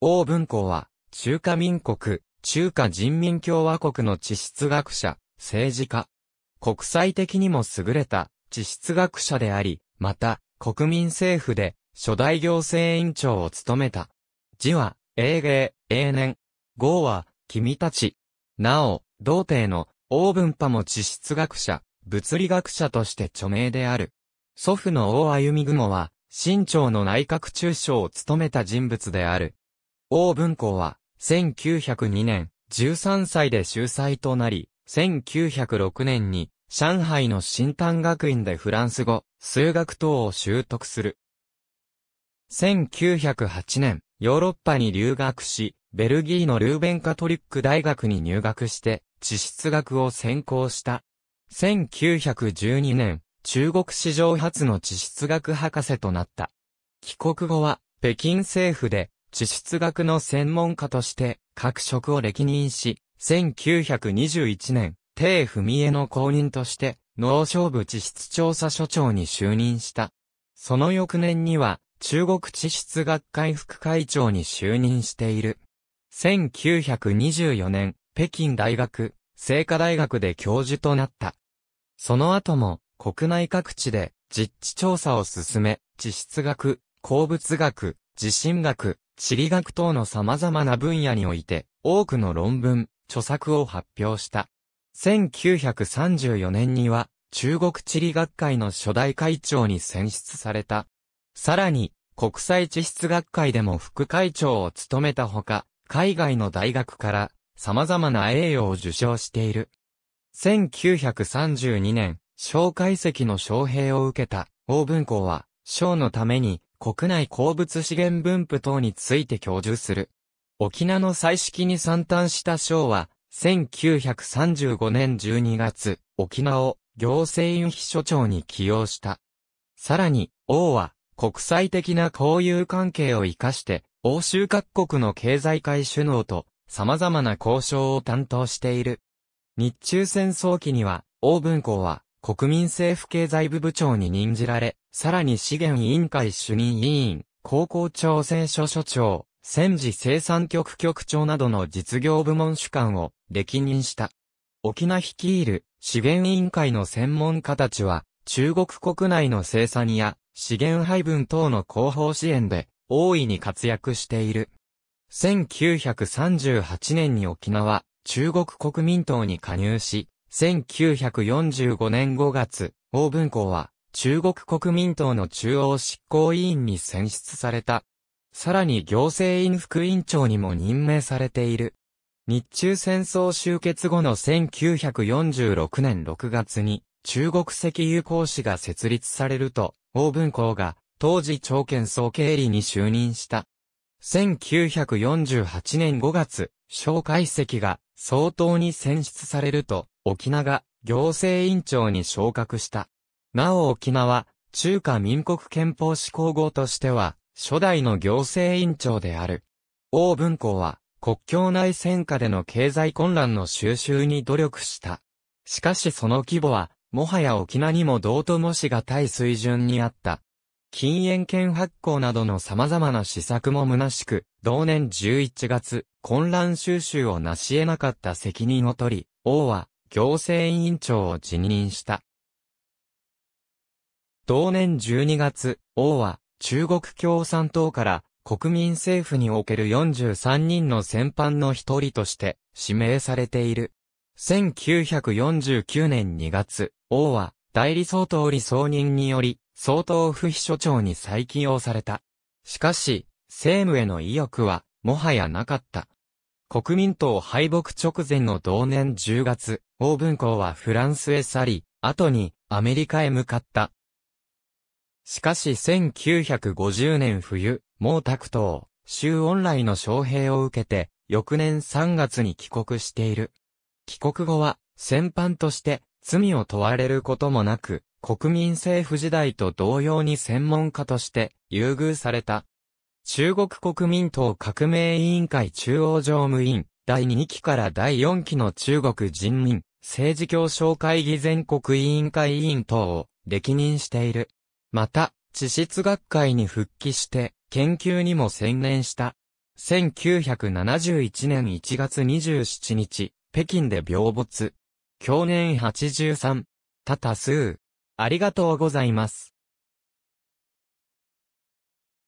王文庫は、中華民国、中華人民共和国の地質学者、政治家。国際的にも優れた地質学者であり、また、国民政府で初代行政委員長を務めた。字は、英芸、英年。号は、君たち。なお、同帝の、王文派も地質学者、物理学者として著名である。祖父の王歩雲は、新朝の内閣中将を務めた人物である。王文庫は、1902年、13歳で秀才となり、1906年に、上海の新丹学院でフランス語、数学等を習得する。1908年、ヨーロッパに留学し、ベルギーのルーベンカトリック大学に入学して、地質学を専攻した。1912年、中国史上初の地質学博士となった。帰国後は、北京政府で、地質学の専門家として各職を歴任し、1921年、帝文江の公認として、農商部地質調査所長に就任した。その翌年には、中国地質学会副会長に就任している。1924年、北京大学、清華大学で教授となった。その後も、国内各地で実地調査を進め、地質学、鉱物学、地震学、地理学等の様々な分野において、多くの論文、著作を発表した。1934年には、中国地理学会の初代会長に選出された。さらに、国際地質学会でも副会長を務めたほか、海外の大学から様々な栄誉を受賞している。1932年、小解析の招聘を受けた王文公は、賞のために国内鉱物資源分布等について教授する。沖縄の彩色に参端した賞は、1935年12月、沖縄を行政院秘書長に起用した。さらに、王は、国際的な交友関係を活かして、欧州各国の経済界首脳と様々な交渉を担当している。日中戦争期には、王文公は、国民政府経済部部長に任じられ、さらに資源委員会主任委員、高校調整所所長、戦時生産局局長などの実業部門主管を歴任した。沖縄率いる資源委員会の専門家たちは、中国国内の生産や資源配分等の広報支援で大いに活躍している。1938年に沖縄、中国国民党に加入し、1945年5月、王文公は、中国国民党の中央執行委員に選出された。さらに行政院副委員長にも任命されている。日中戦争終結後の1946年6月に、中国石油公使が設立されると、王文公が、当時朝券総経理に就任した。1948年5月、蒋介石が総統に選出されると、沖縄行政委員長に昇格した。なお沖縄、中華民国憲法施行後としては、初代の行政委員長である。王文庫は、国境内戦下での経済混乱の収集に努力した。しかしその規模は、もはや沖縄にも道と模しがたい水準にあった。禁煙権発行などの様々な施策も虚しく、同年11月、混乱収集を成し得なかった責任を取り、王は、行政委員長を辞任した。同年12月、王は中国共産党から国民政府における43人の戦犯の一人として指名されている。1949年2月、王は代理総統理総任により総統府秘書長に再起用された。しかし、政務への意欲はもはやなかった。国民党敗北直前の同年10月、王文公はフランスへ去り、後にアメリカへ向かった。しかし1950年冬、毛沢東、周恩来の招聘を受けて、翌年3月に帰国している。帰国後は、戦犯として、罪を問われることもなく、国民政府時代と同様に専門家として、優遇された。中国国民党革命委員会中央常務委員、第2期から第4期の中国人民政治協商会議全国委員会委員等を歴任している。また、地質学会に復帰して研究にも専念した。1971年1月27日、北京で病没。去年83。多多数。ありがとうございます。